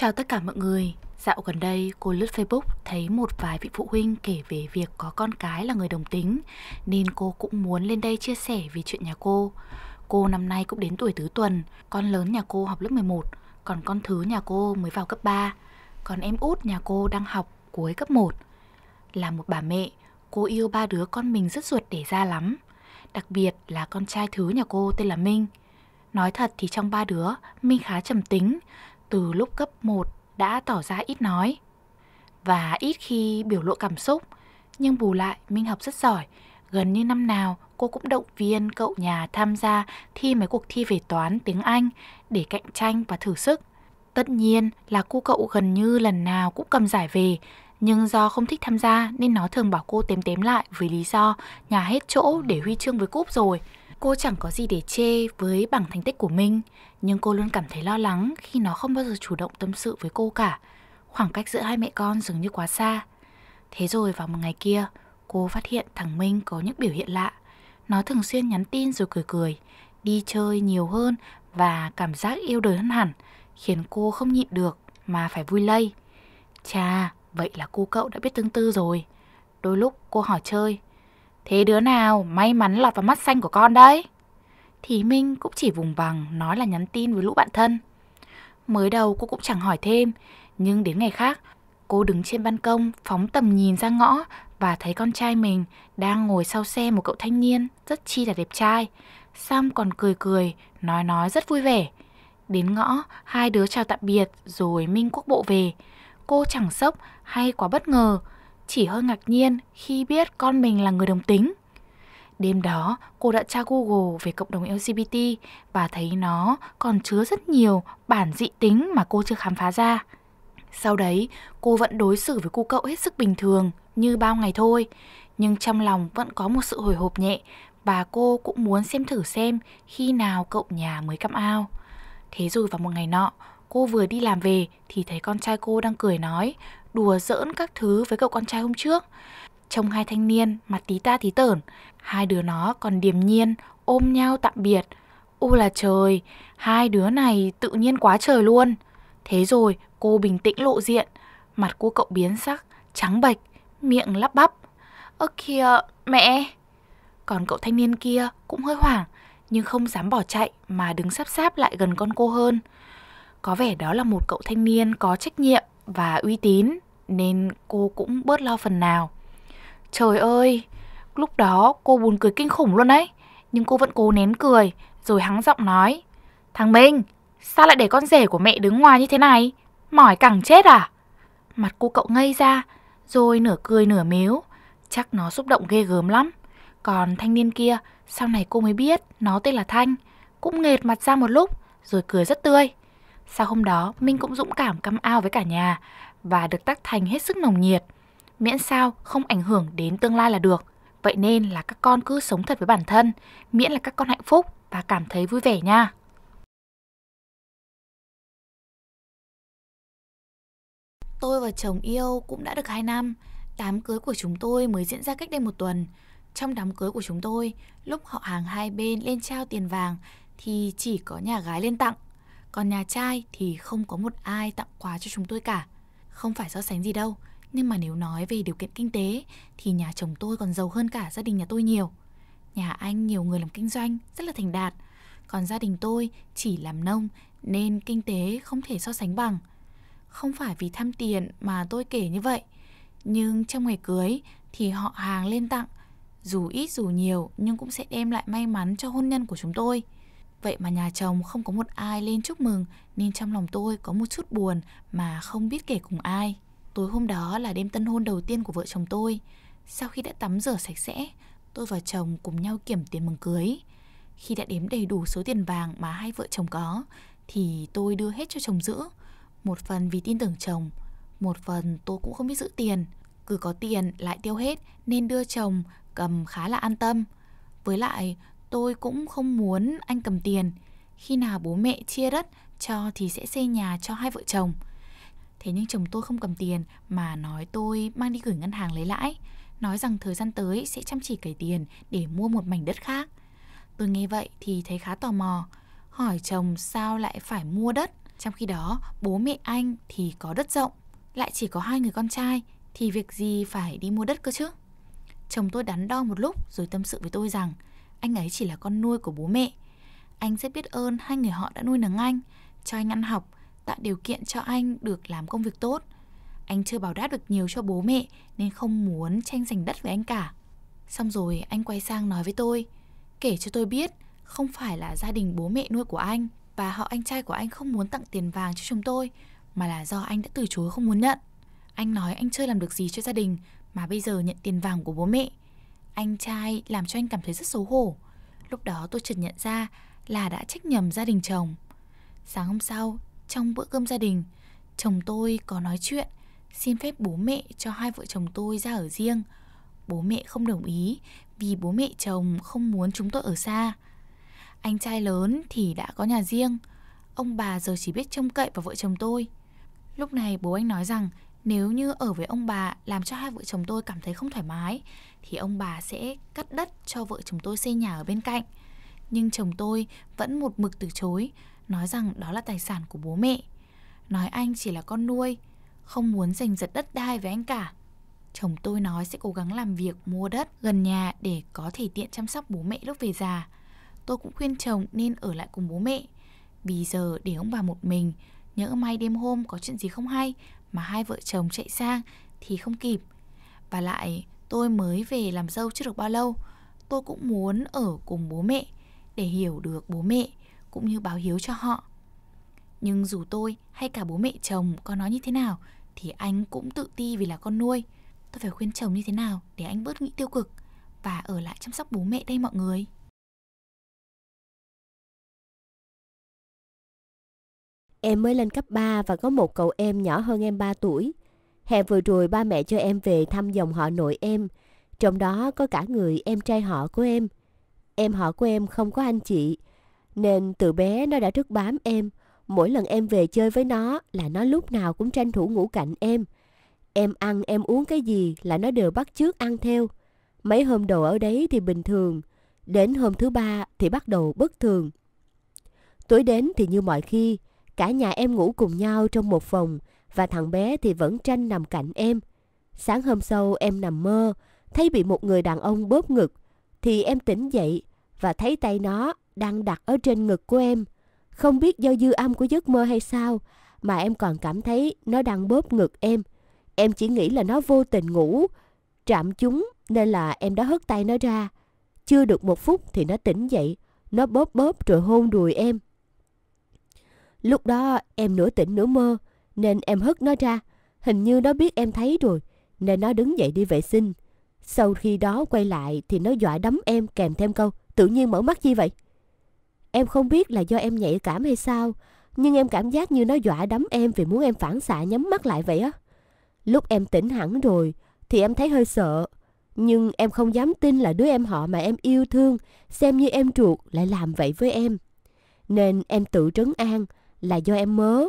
Chào tất cả mọi người. Dạo gần đây, cô lướt Facebook thấy một vài vị phụ huynh kể về việc có con cái là người đồng tính, nên cô cũng muốn lên đây chia sẻ về chuyện nhà cô. Cô năm nay cũng đến tuổi tứ tuần, con lớn nhà cô học lớp 11, còn con thứ nhà cô mới vào cấp 3, còn em út nhà cô đang học cuối cấp 1. Là một bà mẹ, cô yêu ba đứa con mình rất ruột để ra lắm, đặc biệt là con trai thứ nhà cô tên là Minh. Nói thật thì trong ba đứa, Minh khá trầm tính, từ lúc cấp 1 đã tỏ ra ít nói và ít khi biểu lộ cảm xúc, nhưng bù lại Minh học rất giỏi, gần như năm nào cô cũng động viên cậu nhà tham gia thi mấy cuộc thi về toán tiếng Anh để cạnh tranh và thử sức. Tất nhiên là cô cậu gần như lần nào cũng cầm giải về, nhưng do không thích tham gia nên nó thường bảo cô tém tém lại với lý do nhà hết chỗ để huy chương với cúp rồi – Cô chẳng có gì để chê với bảng thành tích của mình, nhưng cô luôn cảm thấy lo lắng khi nó không bao giờ chủ động tâm sự với cô cả. Khoảng cách giữa hai mẹ con dường như quá xa. Thế rồi vào một ngày kia, cô phát hiện thằng Minh có những biểu hiện lạ. Nó thường xuyên nhắn tin rồi cười cười, đi chơi nhiều hơn và cảm giác yêu đời hơn hẳn, khiến cô không nhịn được mà phải vui lây. Chà, vậy là cô cậu đã biết tương tư rồi. Đôi lúc cô hỏi chơi, Thế đứa nào may mắn lọt vào mắt xanh của con đấy? Thì Minh cũng chỉ vùng vằng nói là nhắn tin với lũ bạn thân. Mới đầu cô cũng chẳng hỏi thêm, nhưng đến ngày khác, cô đứng trên ban công phóng tầm nhìn ra ngõ và thấy con trai mình đang ngồi sau xe một cậu thanh niên rất chi là đẹp trai. Sam còn cười cười, nói nói rất vui vẻ. Đến ngõ, hai đứa chào tạm biệt rồi Minh quốc bộ về. Cô chẳng sốc hay quá bất ngờ, chỉ hơi ngạc nhiên khi biết con mình là người đồng tính. Đêm đó, cô đã tra Google về cộng đồng LGBT và thấy nó còn chứa rất nhiều bản dị tính mà cô chưa khám phá ra. Sau đấy, cô vẫn đối xử với cô cậu hết sức bình thường như bao ngày thôi, nhưng trong lòng vẫn có một sự hồi hộp nhẹ và cô cũng muốn xem thử xem khi nào cậu nhà mới cắm ao. Thế rồi vào một ngày nọ, cô vừa đi làm về thì thấy con trai cô đang cười nói đùa giỡn các thứ với cậu con trai hôm trước. Trông hai thanh niên mặt tí ta tí tởn, hai đứa nó còn điềm nhiên ôm nhau tạm biệt. U là trời, hai đứa này tự nhiên quá trời luôn. Thế rồi cô bình tĩnh lộ diện, mặt cô cậu biến sắc, trắng bệch, miệng lắp bắp. Ơ kìa, mẹ! Còn cậu thanh niên kia cũng hơi hoảng, nhưng không dám bỏ chạy mà đứng sắp sáp lại gần con cô hơn. Có vẻ đó là một cậu thanh niên có trách nhiệm và uy tín nên cô cũng bớt lo phần nào. Trời ơi, lúc đó cô buồn cười kinh khủng luôn đấy, nhưng cô vẫn cố nén cười rồi hắng giọng nói. Thằng Minh, sao lại để con rể của mẹ đứng ngoài như thế này? Mỏi cẳng chết à? Mặt cô cậu ngây ra, rồi nửa cười nửa mếu, Chắc nó xúc động ghê gớm lắm. Còn thanh niên kia, sau này cô mới biết nó tên là Thanh. Cũng nghệt mặt ra một lúc, rồi cười rất tươi. Sau hôm đó, Minh cũng dũng cảm cắm ao với cả nhà và được tác thành hết sức nồng nhiệt. Miễn sao không ảnh hưởng đến tương lai là được. Vậy nên là các con cứ sống thật với bản thân, miễn là các con hạnh phúc và cảm thấy vui vẻ nha. Tôi và chồng yêu cũng đã được 2 năm. Đám cưới của chúng tôi mới diễn ra cách đây một tuần. Trong đám cưới của chúng tôi, lúc họ hàng hai bên lên trao tiền vàng thì chỉ có nhà gái lên tặng. Còn nhà trai thì không có một ai tặng quà cho chúng tôi cả. Không phải so sánh gì đâu, nhưng mà nếu nói về điều kiện kinh tế thì nhà chồng tôi còn giàu hơn cả gia đình nhà tôi nhiều. Nhà anh nhiều người làm kinh doanh, rất là thành đạt. Còn gia đình tôi chỉ làm nông nên kinh tế không thể so sánh bằng. Không phải vì tham tiền mà tôi kể như vậy, nhưng trong ngày cưới thì họ hàng lên tặng, dù ít dù nhiều nhưng cũng sẽ đem lại may mắn cho hôn nhân của chúng tôi. Vậy mà nhà chồng không có một ai lên chúc mừng nên trong lòng tôi có một chút buồn mà không biết kể cùng ai. Tối hôm đó là đêm tân hôn đầu tiên của vợ chồng tôi. Sau khi đã tắm rửa sạch sẽ, tôi và chồng cùng nhau kiểm tiền mừng cưới. Khi đã đếm đầy đủ số tiền vàng mà hai vợ chồng có thì tôi đưa hết cho chồng giữ. Một phần vì tin tưởng chồng, một phần tôi cũng không biết giữ tiền. Cứ có tiền lại tiêu hết nên đưa chồng cầm khá là an tâm. Với lại Tôi cũng không muốn anh cầm tiền. Khi nào bố mẹ chia đất cho thì sẽ xây nhà cho hai vợ chồng. Thế nhưng chồng tôi không cầm tiền mà nói tôi mang đi gửi ngân hàng lấy lãi, nói rằng thời gian tới sẽ chăm chỉ cày tiền để mua một mảnh đất khác. Tôi nghe vậy thì thấy khá tò mò, hỏi chồng sao lại phải mua đất, trong khi đó bố mẹ anh thì có đất rộng, lại chỉ có hai người con trai thì việc gì phải đi mua đất cơ chứ? Chồng tôi đắn đo một lúc rồi tâm sự với tôi rằng anh ấy chỉ là con nuôi của bố mẹ. Anh rất biết ơn hai người họ đã nuôi nấng anh, cho anh ăn học, tạo điều kiện cho anh được làm công việc tốt. Anh chưa bảo đáp được nhiều cho bố mẹ nên không muốn tranh giành đất với anh cả. Xong rồi anh quay sang nói với tôi, kể cho tôi biết không phải là gia đình bố mẹ nuôi của anh và họ anh trai của anh không muốn tặng tiền vàng cho chúng tôi mà là do anh đã từ chối không muốn nhận. Anh nói anh chưa làm được gì cho gia đình mà bây giờ nhận tiền vàng của bố mẹ anh trai làm cho anh cảm thấy rất xấu hổ Lúc đó tôi chợt nhận ra là đã trách nhầm gia đình chồng Sáng hôm sau, trong bữa cơm gia đình Chồng tôi có nói chuyện Xin phép bố mẹ cho hai vợ chồng tôi ra ở riêng Bố mẹ không đồng ý Vì bố mẹ chồng không muốn chúng tôi ở xa Anh trai lớn thì đã có nhà riêng Ông bà giờ chỉ biết trông cậy vào vợ chồng tôi Lúc này bố anh nói rằng nếu như ở với ông bà làm cho hai vợ chồng tôi cảm thấy không thoải mái thì ông bà sẽ cắt đất cho vợ chồng tôi xây nhà ở bên cạnh. Nhưng chồng tôi vẫn một mực từ chối, nói rằng đó là tài sản của bố mẹ. Nói anh chỉ là con nuôi, không muốn giành giật đất đai với anh cả. Chồng tôi nói sẽ cố gắng làm việc mua đất gần nhà để có thể tiện chăm sóc bố mẹ lúc về già. Tôi cũng khuyên chồng nên ở lại cùng bố mẹ. Vì giờ để ông bà một mình, nhỡ may đêm hôm có chuyện gì không hay, mà hai vợ chồng chạy sang thì không kịp. Và lại tôi mới về làm dâu chưa được bao lâu, tôi cũng muốn ở cùng bố mẹ để hiểu được bố mẹ cũng như báo hiếu cho họ. Nhưng dù tôi hay cả bố mẹ chồng có nói như thế nào thì anh cũng tự ti vì là con nuôi. Tôi phải khuyên chồng như thế nào để anh bớt nghĩ tiêu cực và ở lại chăm sóc bố mẹ đây mọi người. Em mới lên cấp 3 và có một cậu em nhỏ hơn em 3 tuổi. Hè vừa rồi ba mẹ cho em về thăm dòng họ nội em, trong đó có cả người em trai họ của em. Em họ của em không có anh chị, nên từ bé nó đã rất bám em. Mỗi lần em về chơi với nó là nó lúc nào cũng tranh thủ ngủ cạnh em. Em ăn, em uống cái gì là nó đều bắt trước ăn theo. Mấy hôm đầu ở đấy thì bình thường, đến hôm thứ ba thì bắt đầu bất thường. Tối đến thì như mọi khi, Cả nhà em ngủ cùng nhau trong một phòng và thằng bé thì vẫn tranh nằm cạnh em. Sáng hôm sau em nằm mơ, thấy bị một người đàn ông bóp ngực. Thì em tỉnh dậy và thấy tay nó đang đặt ở trên ngực của em. Không biết do dư âm của giấc mơ hay sao mà em còn cảm thấy nó đang bóp ngực em. Em chỉ nghĩ là nó vô tình ngủ, chạm chúng nên là em đã hất tay nó ra. Chưa được một phút thì nó tỉnh dậy, nó bóp bóp rồi hôn đùi em. Lúc đó em nửa tỉnh nửa mơ Nên em hất nó ra Hình như nó biết em thấy rồi Nên nó đứng dậy đi vệ sinh Sau khi đó quay lại thì nó dọa đấm em kèm thêm câu Tự nhiên mở mắt chi vậy Em không biết là do em nhạy cảm hay sao Nhưng em cảm giác như nó dọa đấm em Vì muốn em phản xạ nhắm mắt lại vậy á Lúc em tỉnh hẳn rồi Thì em thấy hơi sợ Nhưng em không dám tin là đứa em họ mà em yêu thương Xem như em ruột lại làm vậy với em Nên em tự trấn an là do em mớ.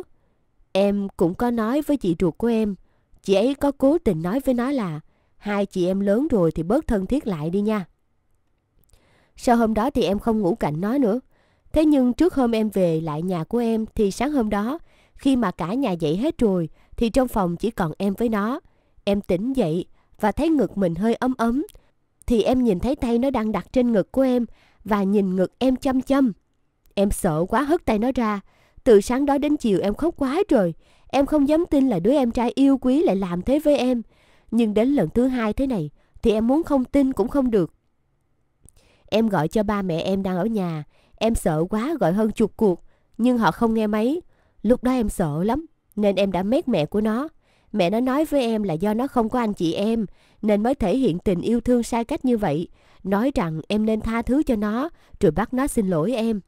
Em cũng có nói với chị ruột của em, chị ấy có cố tình nói với nó là hai chị em lớn rồi thì bớt thân thiết lại đi nha. Sau hôm đó thì em không ngủ cạnh nó nữa. Thế nhưng trước hôm em về lại nhà của em thì sáng hôm đó, khi mà cả nhà dậy hết rồi thì trong phòng chỉ còn em với nó. Em tỉnh dậy và thấy ngực mình hơi ấm ấm. Thì em nhìn thấy tay nó đang đặt trên ngực của em và nhìn ngực em chăm chăm. Em sợ quá hất tay nó ra từ sáng đó đến chiều em khóc quá rồi. Em không dám tin là đứa em trai yêu quý lại làm thế với em. Nhưng đến lần thứ hai thế này thì em muốn không tin cũng không được. Em gọi cho ba mẹ em đang ở nhà. Em sợ quá gọi hơn chục cuộc. Nhưng họ không nghe máy. Lúc đó em sợ lắm. Nên em đã mét mẹ của nó. Mẹ nó nói với em là do nó không có anh chị em. Nên mới thể hiện tình yêu thương sai cách như vậy. Nói rằng em nên tha thứ cho nó. Rồi bắt nó xin lỗi em.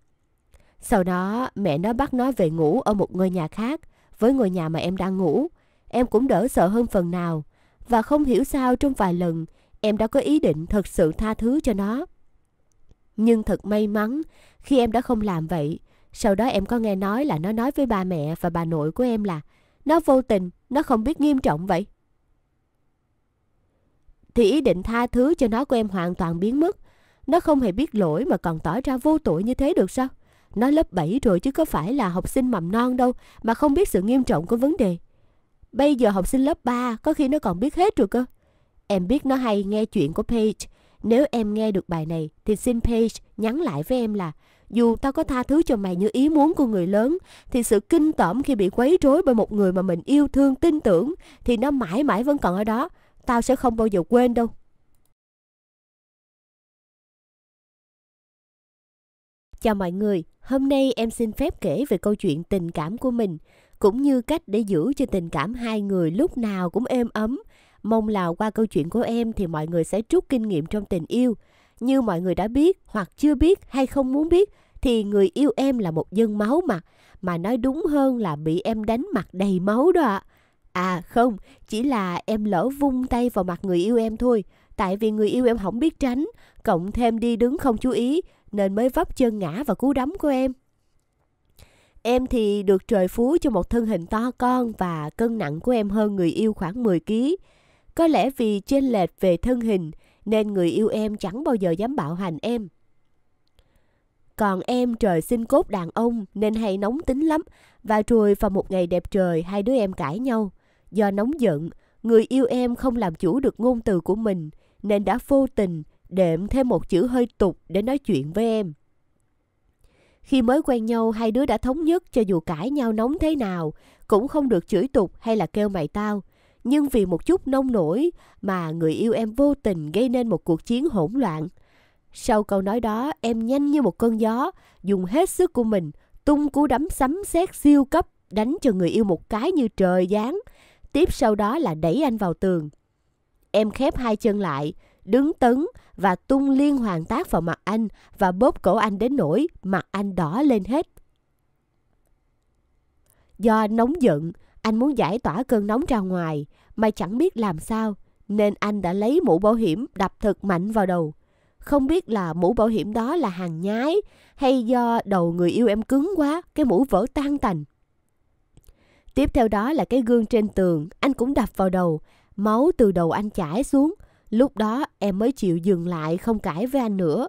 Sau đó mẹ nó bắt nó về ngủ ở một ngôi nhà khác với ngôi nhà mà em đang ngủ. Em cũng đỡ sợ hơn phần nào và không hiểu sao trong vài lần em đã có ý định thật sự tha thứ cho nó. Nhưng thật may mắn khi em đã không làm vậy. Sau đó em có nghe nói là nó nói với ba mẹ và bà nội của em là nó vô tình, nó không biết nghiêm trọng vậy. Thì ý định tha thứ cho nó của em hoàn toàn biến mất. Nó không hề biết lỗi mà còn tỏ ra vô tội như thế được sao? Nó lớp 7 rồi chứ có phải là học sinh mầm non đâu mà không biết sự nghiêm trọng của vấn đề. Bây giờ học sinh lớp 3 có khi nó còn biết hết rồi cơ. Em biết nó hay nghe chuyện của Paige. Nếu em nghe được bài này thì xin Paige nhắn lại với em là dù tao có tha thứ cho mày như ý muốn của người lớn thì sự kinh tởm khi bị quấy rối bởi một người mà mình yêu thương tin tưởng thì nó mãi mãi vẫn còn ở đó. Tao sẽ không bao giờ quên đâu. Chào mọi người, hôm nay em xin phép kể về câu chuyện tình cảm của mình, cũng như cách để giữ cho tình cảm hai người lúc nào cũng êm ấm. Mong là qua câu chuyện của em thì mọi người sẽ rút kinh nghiệm trong tình yêu. Như mọi người đã biết hoặc chưa biết hay không muốn biết thì người yêu em là một dân máu mà, mà nói đúng hơn là bị em đánh mặt đầy máu đó ạ. à không, chỉ là em lỡ vung tay vào mặt người yêu em thôi, tại vì người yêu em không biết tránh, cộng thêm đi đứng không chú ý nên mới vấp chân ngã vào cú đấm của em. Em thì được trời phú cho một thân hình to con và cân nặng của em hơn người yêu khoảng 10 kg. Có lẽ vì chênh lệch về thân hình nên người yêu em chẳng bao giờ dám bạo hành em. Còn em trời sinh cốt đàn ông nên hay nóng tính lắm và rồi vào một ngày đẹp trời hai đứa em cãi nhau. Do nóng giận, người yêu em không làm chủ được ngôn từ của mình nên đã vô tình đệm thêm một chữ hơi tục để nói chuyện với em. Khi mới quen nhau, hai đứa đã thống nhất cho dù cãi nhau nóng thế nào, cũng không được chửi tục hay là kêu mày tao. Nhưng vì một chút nông nổi mà người yêu em vô tình gây nên một cuộc chiến hỗn loạn. Sau câu nói đó, em nhanh như một cơn gió, dùng hết sức của mình, tung cú đấm sấm sét siêu cấp, đánh cho người yêu một cái như trời giáng. Tiếp sau đó là đẩy anh vào tường. Em khép hai chân lại, đứng tấn, và tung liên hoàn tác vào mặt anh và bóp cổ anh đến nỗi mặt anh đỏ lên hết. Do nóng giận, anh muốn giải tỏa cơn nóng ra ngoài mà chẳng biết làm sao nên anh đã lấy mũ bảo hiểm đập thật mạnh vào đầu. Không biết là mũ bảo hiểm đó là hàng nhái hay do đầu người yêu em cứng quá, cái mũ vỡ tan tành. Tiếp theo đó là cái gương trên tường, anh cũng đập vào đầu, máu từ đầu anh chảy xuống, Lúc đó em mới chịu dừng lại không cãi với anh nữa.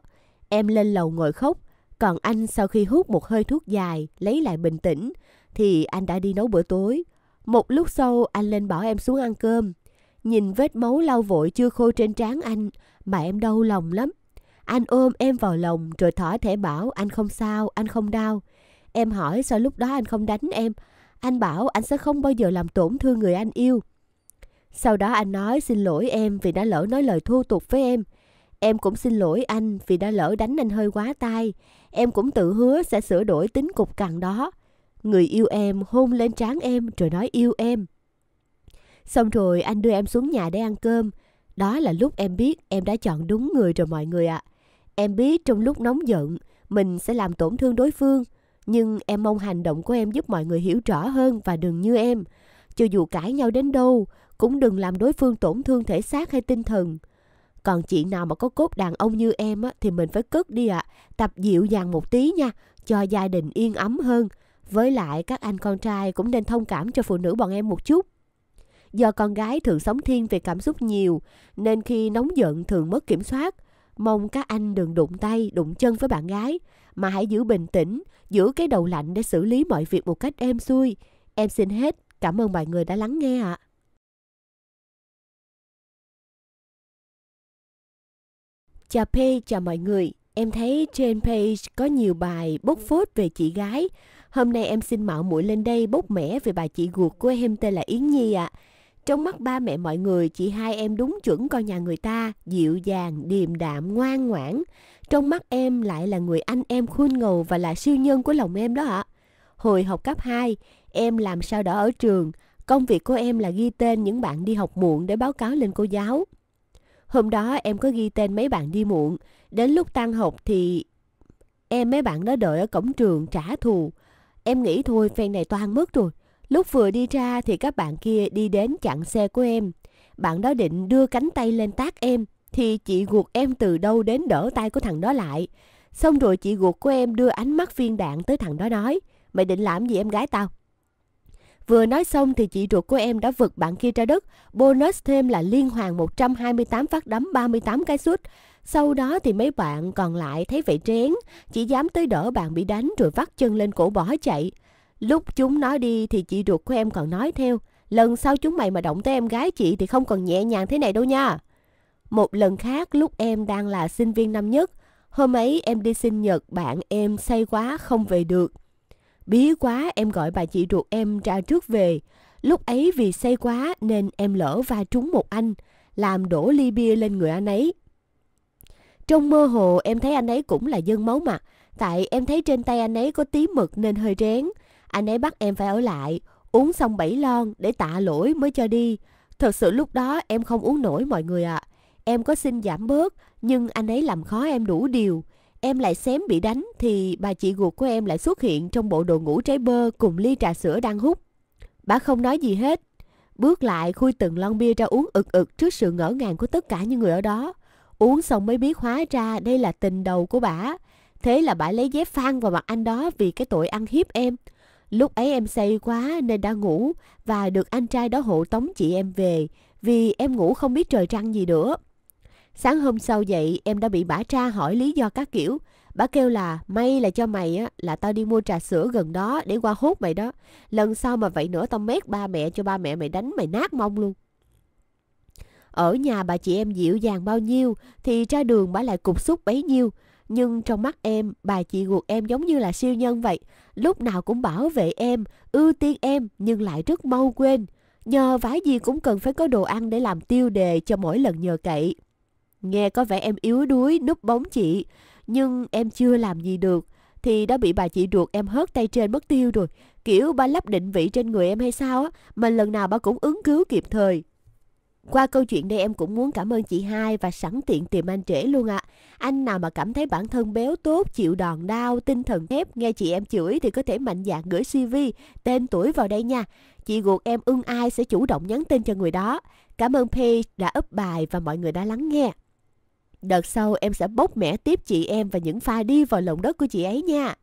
Em lên lầu ngồi khóc, còn anh sau khi hút một hơi thuốc dài, lấy lại bình tĩnh, thì anh đã đi nấu bữa tối. Một lúc sau anh lên bảo em xuống ăn cơm. Nhìn vết máu lau vội chưa khô trên trán anh mà em đau lòng lắm. Anh ôm em vào lòng rồi thỏ thể bảo anh không sao, anh không đau. Em hỏi sao lúc đó anh không đánh em. Anh bảo anh sẽ không bao giờ làm tổn thương người anh yêu. Sau đó anh nói xin lỗi em vì đã lỡ nói lời thô tục với em. Em cũng xin lỗi anh vì đã lỡ đánh anh hơi quá tay. Em cũng tự hứa sẽ sửa đổi tính cục cằn đó. Người yêu em hôn lên trán em rồi nói yêu em. Xong rồi anh đưa em xuống nhà để ăn cơm. Đó là lúc em biết em đã chọn đúng người rồi mọi người ạ. À. Em biết trong lúc nóng giận, mình sẽ làm tổn thương đối phương. Nhưng em mong hành động của em giúp mọi người hiểu rõ hơn và đừng như em. Cho dù cãi nhau đến đâu, cũng đừng làm đối phương tổn thương thể xác hay tinh thần. Còn chị nào mà có cốt đàn ông như em á, thì mình phải cất đi ạ, à. tập dịu dàng một tí nha, cho gia đình yên ấm hơn. Với lại các anh con trai cũng nên thông cảm cho phụ nữ bọn em một chút. Do con gái thường sống thiên về cảm xúc nhiều, nên khi nóng giận thường mất kiểm soát. Mong các anh đừng đụng tay, đụng chân với bạn gái, mà hãy giữ bình tĩnh, giữ cái đầu lạnh để xử lý mọi việc một cách êm xuôi. Em xin hết, cảm ơn mọi người đã lắng nghe ạ. À. Chào Pay, chào mọi người. Em thấy trên page có nhiều bài bốc phốt về chị gái. Hôm nay em xin mạo muội lên đây bốc mẻ về bà chị ruột của em tên là Yến Nhi ạ. À. Trong mắt ba mẹ mọi người, chị hai em đúng chuẩn con nhà người ta, dịu dàng, điềm đạm, ngoan ngoãn. Trong mắt em lại là người anh em khôn ngầu và là siêu nhân của lòng em đó ạ. À. Hồi học cấp 2, em làm sao đó ở trường. Công việc của em là ghi tên những bạn đi học muộn để báo cáo lên cô giáo. Hôm đó em có ghi tên mấy bạn đi muộn. Đến lúc tan học thì em mấy bạn đó đợi ở cổng trường trả thù. Em nghĩ thôi phen này toan mất rồi. Lúc vừa đi ra thì các bạn kia đi đến chặn xe của em. Bạn đó định đưa cánh tay lên tác em thì chị ruột em từ đâu đến đỡ tay của thằng đó lại. Xong rồi chị ruột của em đưa ánh mắt viên đạn tới thằng đó nói Mày định làm gì em gái tao? Vừa nói xong thì chị ruột của em đã vượt bạn kia ra đất, bonus thêm là liên hoàn 128 phát đấm 38 cái sút. Sau đó thì mấy bạn còn lại thấy vậy trén, chỉ dám tới đỡ bạn bị đánh rồi vắt chân lên cổ bỏ chạy. Lúc chúng nói đi thì chị ruột của em còn nói theo, lần sau chúng mày mà động tới em gái chị thì không còn nhẹ nhàng thế này đâu nha. Một lần khác lúc em đang là sinh viên năm nhất, hôm ấy em đi sinh nhật bạn em say quá không về được. Bí quá em gọi bà chị ruột em ra trước về. Lúc ấy vì say quá nên em lỡ va trúng một anh, làm đổ ly bia lên người anh ấy. Trong mơ hồ em thấy anh ấy cũng là dân máu mặt, tại em thấy trên tay anh ấy có tí mực nên hơi rén. Anh ấy bắt em phải ở lại, uống xong bảy lon để tạ lỗi mới cho đi. Thật sự lúc đó em không uống nổi mọi người ạ. À. Em có xin giảm bớt, nhưng anh ấy làm khó em đủ điều em lại xém bị đánh thì bà chị ruột của em lại xuất hiện trong bộ đồ ngủ trái bơ cùng ly trà sữa đang hút. Bà không nói gì hết, bước lại khui từng lon bia ra uống ực ực trước sự ngỡ ngàng của tất cả những người ở đó. Uống xong mới biết hóa ra đây là tình đầu của bà. Thế là bà lấy dép phan vào mặt anh đó vì cái tội ăn hiếp em. Lúc ấy em say quá nên đã ngủ và được anh trai đó hộ tống chị em về vì em ngủ không biết trời trăng gì nữa. Sáng hôm sau dậy em đã bị bả tra hỏi lý do các kiểu. Bả kêu là may là cho mày á, là tao đi mua trà sữa gần đó để qua hút mày đó. Lần sau mà vậy nữa tao mét ba mẹ cho ba mẹ mày đánh mày nát mông luôn. Ở nhà bà chị em dịu dàng bao nhiêu thì ra đường bả lại cục xúc bấy nhiêu. Nhưng trong mắt em, bà chị ruột em giống như là siêu nhân vậy. Lúc nào cũng bảo vệ em, ưu tiên em nhưng lại rất mau quên. Nhờ vải gì cũng cần phải có đồ ăn để làm tiêu đề cho mỗi lần nhờ cậy. Nghe có vẻ em yếu đuối núp bóng chị, nhưng em chưa làm gì được thì đã bị bà chị ruột em hớt tay trên mất tiêu rồi. Kiểu ba lắp định vị trên người em hay sao á, mà lần nào bà cũng ứng cứu kịp thời. Qua câu chuyện đây em cũng muốn cảm ơn chị hai và sẵn tiện tìm anh trễ luôn ạ. À. Anh nào mà cảm thấy bản thân béo tốt, chịu đòn đau, tinh thần thép, nghe chị em chửi thì có thể mạnh dạn gửi CV, tên tuổi vào đây nha. Chị ruột em ưng ai sẽ chủ động nhắn tin cho người đó. Cảm ơn Page đã up bài và mọi người đã lắng nghe. Đợt sau em sẽ bốc mẻ tiếp chị em và những pha đi vào lòng đất của chị ấy nha.